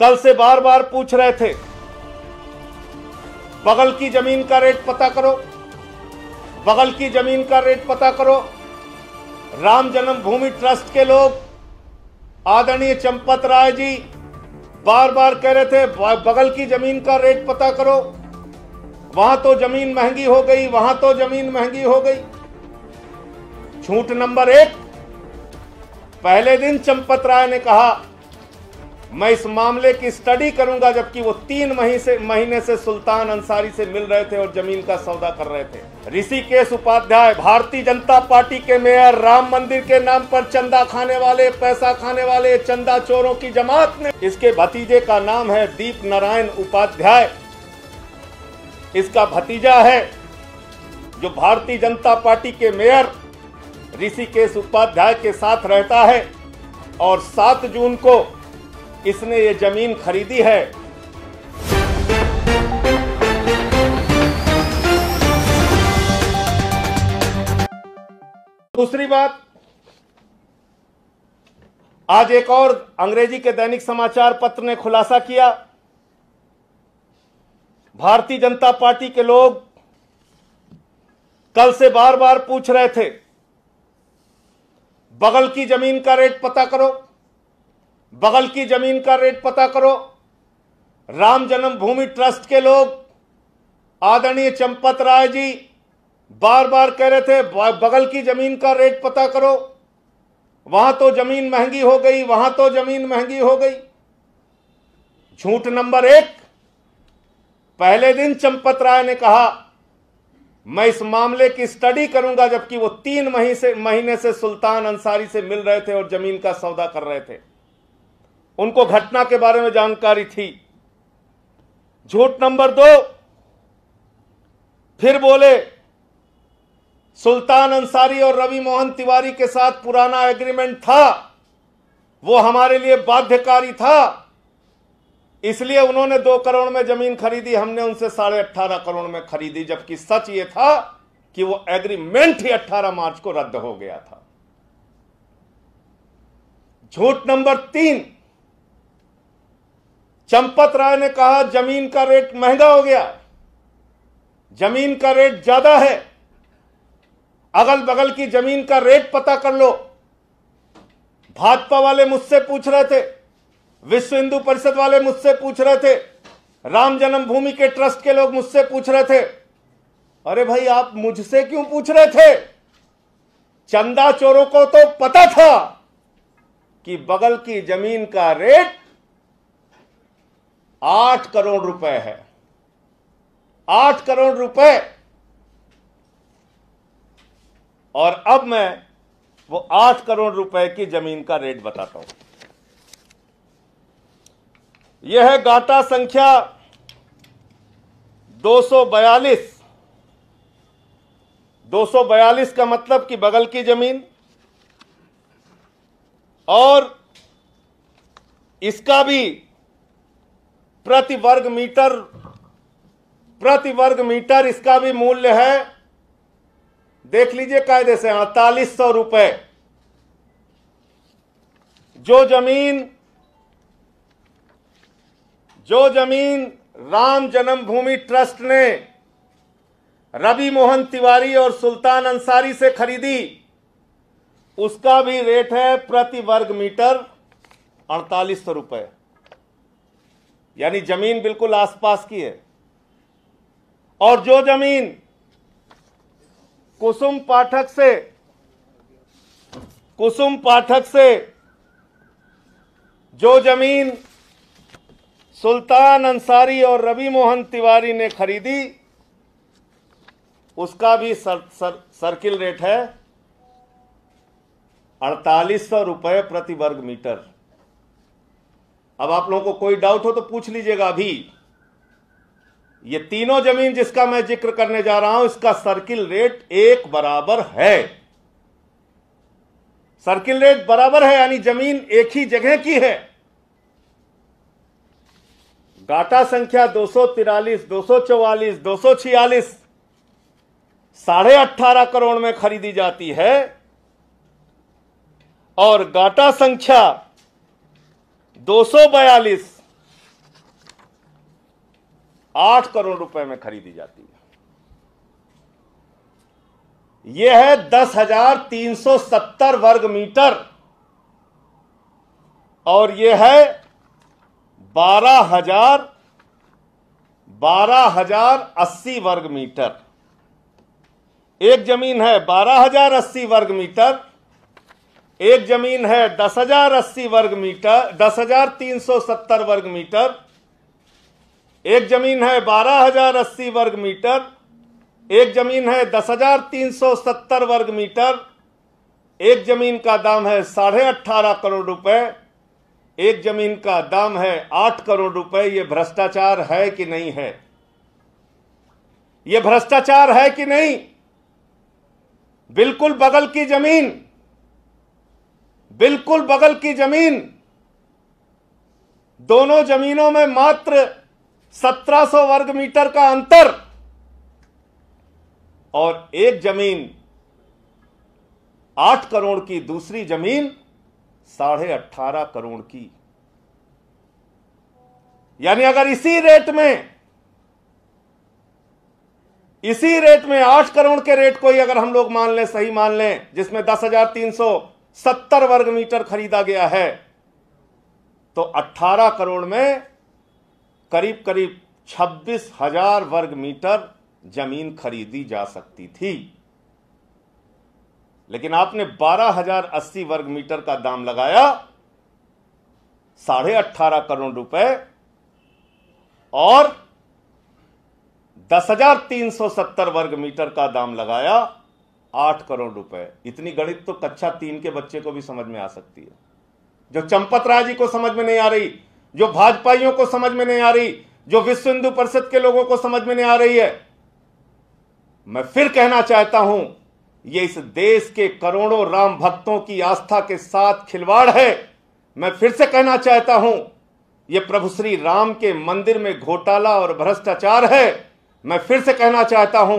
कल से बार बार पूछ रहे थे बगल की जमीन का रेट पता करो बगल की जमीन का रेट पता करो राम जन्मभूमि ट्रस्ट के लोग आदरणीय चंपत राय जी बार बार कह रहे थे बगल की जमीन का रेट पता करो वहां तो जमीन महंगी हो गई वहां तो जमीन महंगी हो गई छूट नंबर एक पहले दिन चंपत राय ने कहा मैं इस मामले की स्टडी करूंगा जबकि वो तीन महीने से महीने से सुल्तान अंसारी से मिल रहे थे और जमीन का सौदा कर रहे थे ऋषिकेश उपाध्याय भारतीय जनता पार्टी के मेयर राम मंदिर के नाम पर चंदा खाने वाले पैसा खाने वाले चंदा चोरों की जमात ने इसके भतीजे का नाम है दीप नारायण उपाध्याय इसका भतीजा है जो भारतीय जनता पार्टी के मेयर ऋषिकेश उपाध्याय के साथ रहता है और सात जून को इसने ये जमीन खरीदी है दूसरी बात आज एक और अंग्रेजी के दैनिक समाचार पत्र ने खुलासा किया भारतीय जनता पार्टी के लोग कल से बार बार पूछ रहे थे बगल की जमीन का रेट पता करो बगल की जमीन का रेट पता करो राम जन्मभूमि ट्रस्ट के लोग आदरणीय चंपत राय जी बार बार कह रहे थे बगल की जमीन का रेट पता करो वहां तो जमीन महंगी हो गई वहां तो जमीन महंगी हो गई झूठ नंबर एक पहले दिन चंपत राय ने कहा मैं इस मामले की स्टडी करूंगा जबकि वो तीन महीने से महीने से सुल्तान अंसारी से मिल रहे थे और जमीन का सौदा कर रहे थे उनको घटना के बारे में जानकारी थी झूठ नंबर दो फिर बोले सुल्तान अंसारी और रवि मोहन तिवारी के साथ पुराना एग्रीमेंट था वो हमारे लिए बाध्यकारी था इसलिए उन्होंने दो करोड़ में जमीन खरीदी हमने उनसे साढ़े अट्ठारह करोड़ में खरीदी जबकि सच ये था कि वो एग्रीमेंट ही अट्ठारह मार्च को रद्द हो गया था झूठ नंबर तीन चंपत राय ने कहा जमीन का रेट महंगा हो गया जमीन का रेट ज्यादा है अगल बगल की जमीन का रेट पता कर लो भाजपा वाले मुझसे पूछ रहे थे विश्व हिंदू परिषद वाले मुझसे पूछ रहे थे राम जन्मभूमि के ट्रस्ट के लोग मुझसे पूछ रहे थे अरे भाई आप मुझसे क्यों पूछ रहे थे चंदा चोरों को तो पता था कि बगल की जमीन का रेट आठ करोड़ रुपए है आठ करोड़ रुपए और अब मैं वो आठ करोड़ रुपए की जमीन का रेट बताता हूं यह है गाटा संख्या 242 242 का मतलब कि बगल की जमीन और इसका भी प्रति वर्ग मीटर प्रति वर्ग मीटर इसका भी मूल्य है देख लीजिए कायदे से अड़तालीस हाँ, सौ रुपये जो जमीन जो जमीन राम जन्मभूमि ट्रस्ट ने रवि मोहन तिवारी और सुल्तान अंसारी से खरीदी उसका भी रेट है प्रति वर्ग मीटर अड़तालीस सौ रुपये यानी जमीन बिल्कुल आसपास की है और जो जमीन कुसुम पाठक से कुसुम पाठक से जो जमीन सुल्तान अंसारी और रवि मोहन तिवारी ने खरीदी उसका भी सर, सर, सर्किल रेट है अड़तालीस सौ रुपये प्रति वर्ग मीटर अब आप लोगों को कोई डाउट हो तो पूछ लीजिएगा अभी ये तीनों जमीन जिसका मैं जिक्र करने जा रहा हूं इसका सर्किल रेट एक बराबर है सर्किल रेट बराबर है यानी जमीन एक ही जगह की है गाटा संख्या दो सौ तिरालीस दो सौ चौवालीस दो सौ छियालीस साढ़े अट्ठारह करोड़ में खरीदी जाती है और गाटा संख्या 242 आठ करोड़ रुपए में खरीदी जाती है यह है दस हजार तीन सौ सत्तर वर्ग मीटर और यह है बारह हजार बारह हजार अस्सी वर्ग मीटर एक जमीन है बारह हजार अस्सी वर्ग मीटर एक जमीन है दस हजार अस्सी वर्ग मीटर दस हजार तीन सौ सत्तर वर्ग मीटर एक जमीन है बारह हजार अस्सी वर्ग मीटर एक जमीन है दस हजार तीन सौ सत्तर वर्ग मीटर एक जमीन का दाम है साढ़े अट्ठारह करोड़ रुपए एक जमीन का दाम है आठ करोड़ रुपए ये भ्रष्टाचार है कि नहीं है ये भ्रष्टाचार है कि नहीं बिल्कुल बगल की जमीन बिल्कुल बगल की जमीन दोनों जमीनों में मात्र 1700 वर्ग मीटर का अंतर और एक जमीन आठ करोड़ की दूसरी जमीन साढ़े अट्ठारह करोड़ की यानी अगर इसी रेट में इसी रेट में आठ करोड़ के रेट को ही अगर हम लोग मान लें सही मान लें जिसमें दस हजार तीन सौ सत्तर वर्ग मीटर खरीदा गया है तो अट्ठारह करोड़ में करीब करीब छब्बीस हजार वर्ग मीटर जमीन खरीदी जा सकती थी लेकिन आपने बारह हजार अस्सी वर्ग मीटर का दाम लगाया साढ़े अट्ठारह करोड़ रुपए और दस हजार तीन सौ सत्तर वर्ग मीटर का दाम लगाया आठ करोड़ रुपए इतनी गणित तो कक्षा तीन के बच्चे को भी समझ में आ सकती है जो चंपत राय जी को समझ में नहीं आ रही जो भाजपाइयों को समझ में नहीं आ रही जो विश्व हिंदू परिषद के लोगों को समझ में नहीं आ रही है मैं फिर कहना चाहता हूं ये इस देश के करोड़ों राम भक्तों की आस्था के साथ खिलवाड़ है मैं फिर से कहना चाहता हूं ये प्रभु श्री राम के मंदिर में घोटाला और भ्रष्टाचार है मैं फिर से कहना चाहता हूं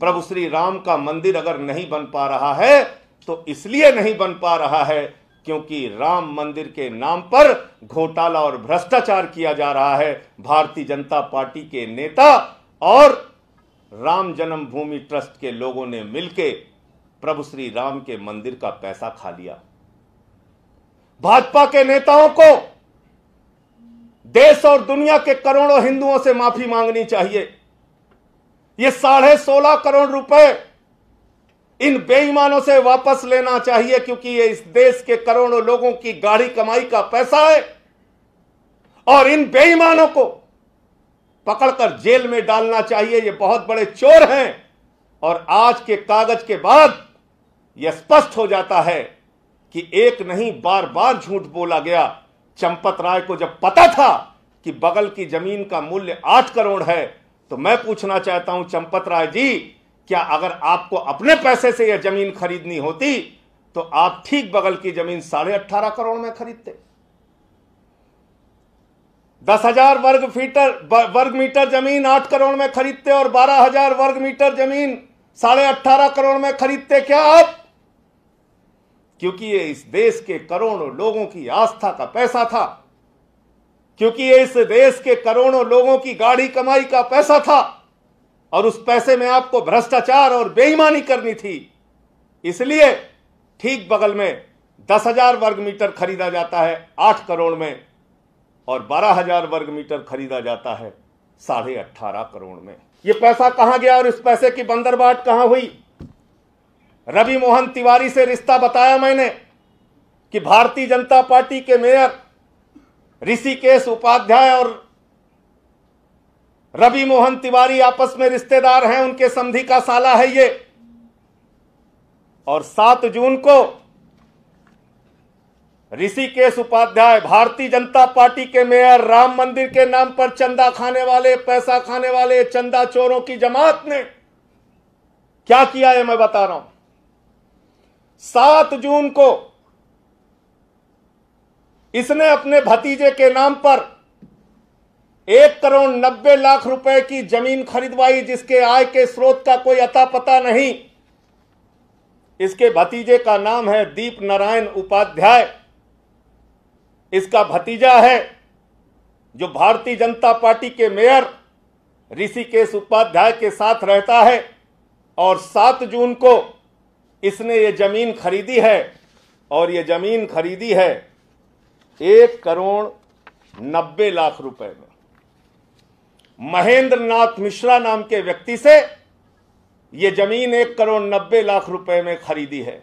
प्रभु श्री राम का मंदिर अगर नहीं बन पा रहा है तो इसलिए नहीं बन पा रहा है क्योंकि राम मंदिर के नाम पर घोटाला और भ्रष्टाचार किया जा रहा है भारतीय जनता पार्टी के नेता और राम जन्मभूमि ट्रस्ट के लोगों ने मिलकर प्रभु श्री राम के मंदिर का पैसा खा लिया भाजपा के नेताओं को देश और दुनिया के करोड़ों हिंदुओं से माफी मांगनी चाहिए ये साढ़े सोलह करोड़ रुपए इन बेईमानों से वापस लेना चाहिए क्योंकि ये इस देश के करोड़ों लोगों की गाढ़ी कमाई का पैसा है और इन बेईमानों को पकड़कर जेल में डालना चाहिए ये बहुत बड़े चोर हैं और आज के कागज के बाद यह स्पष्ट हो जाता है कि एक नहीं बार बार झूठ बोला गया चंपत राय को जब पता था कि बगल की जमीन का मूल्य आठ करोड़ है तो मैं पूछना चाहता हूं चंपत राय जी क्या अगर आपको अपने पैसे से यह जमीन खरीदनी होती तो आप ठीक बगल की जमीन साढ़े अट्ठारह करोड़ में खरीदते दस हजार वर्ग फीटर वर्ग मीटर जमीन आठ करोड़ में खरीदते और बारह हजार वर्ग मीटर जमीन साढ़े अट्ठारह करोड़ में खरीदते क्या आप क्योंकि ये इस देश के करोड़ों लोगों की आस्था का पैसा था क्योंकि ये इस देश के करोड़ों लोगों की गाढ़ी कमाई का पैसा था और उस पैसे में आपको भ्रष्टाचार और बेईमानी करनी थी इसलिए ठीक बगल में दस हजार वर्ग मीटर खरीदा जाता है आठ करोड़ में और बारह हजार वर्ग मीटर खरीदा जाता है साढ़े अट्ठारह करोड़ में ये पैसा कहां गया और इस पैसे की बंदरबाट कहां हुई रवि मोहन तिवारी से रिश्ता बताया मैंने कि भारतीय जनता पार्टी के मेयर ऋषिकेश उपाध्याय और रवि मोहन तिवारी आपस में रिश्तेदार हैं उनके समधि का साला है ये और सात जून को ऋषिकेश उपाध्याय भारतीय जनता पार्टी के मेयर राम मंदिर के नाम पर चंदा खाने वाले पैसा खाने वाले चंदा चोरों की जमात ने क्या किया है मैं बता रहा हूं सात जून को इसने अपने भतीजे के नाम पर एक करोड़ नब्बे लाख रुपए की जमीन खरीदवाई जिसके आय के स्रोत का कोई अता पता नहीं इसके भतीजे का नाम है दीप नारायण उपाध्याय इसका भतीजा है जो भारतीय जनता पार्टी के मेयर ऋषिकेश उपाध्याय के साथ रहता है और सात जून को इसने ये जमीन खरीदी है और ये जमीन खरीदी है एक करोड़ नब्बे लाख रुपए में महेंद्र नाथ मिश्रा नाम के व्यक्ति से यह जमीन एक करोड़ नब्बे लाख रुपए में खरीदी है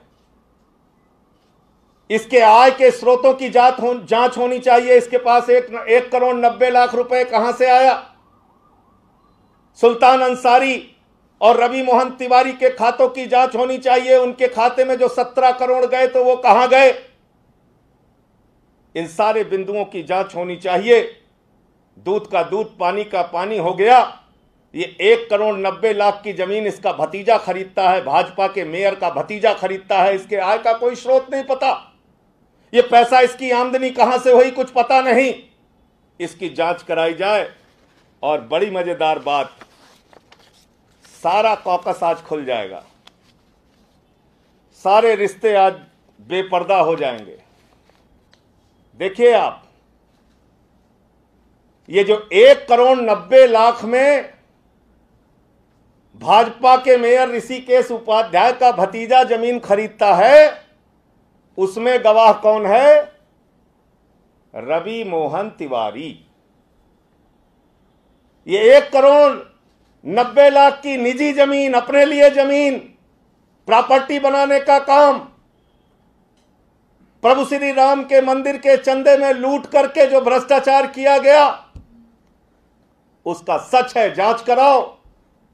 इसके आय के स्रोतों की जांच हो, जांच होनी चाहिए इसके पास एक, एक करोड़ नब्बे लाख रुपए कहां से आया सुल्तान अंसारी और रवि मोहन तिवारी के खातों की जांच होनी चाहिए उनके खाते में जो सत्रह करोड़ गए तो वो कहां गए इन सारे बिंदुओं की जांच होनी चाहिए दूध का दूध पानी का पानी हो गया ये एक करोड़ नब्बे लाख की जमीन इसका भतीजा खरीदता है भाजपा के मेयर का भतीजा खरीदता है इसके आय का कोई स्रोत नहीं पता ये पैसा इसकी आमदनी कहां से हुई कुछ पता नहीं इसकी जांच कराई जाए और बड़ी मजेदार बात सारा कॉकस आज खुल जाएगा सारे रिश्ते आज बेपर्दा हो जाएंगे देखिए आप ये जो एक करोड़ नब्बे लाख में भाजपा के मेयर ऋषिकेश उपाध्याय का भतीजा जमीन खरीदता है उसमें गवाह कौन है रवि मोहन तिवारी ये एक करोड़ नब्बे लाख की निजी जमीन अपने लिए जमीन प्रॉपर्टी बनाने का काम प्रभु श्री राम के मंदिर के चंदे में लूट करके जो भ्रष्टाचार किया गया उसका सच है जांच कराओ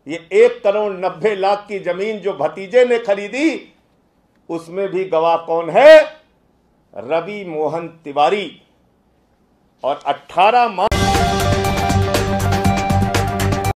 ये एक करोड़ नब्बे लाख की जमीन जो भतीजे ने खरीदी उसमें भी गवाह कौन है रवि मोहन तिवारी और 18 मार्च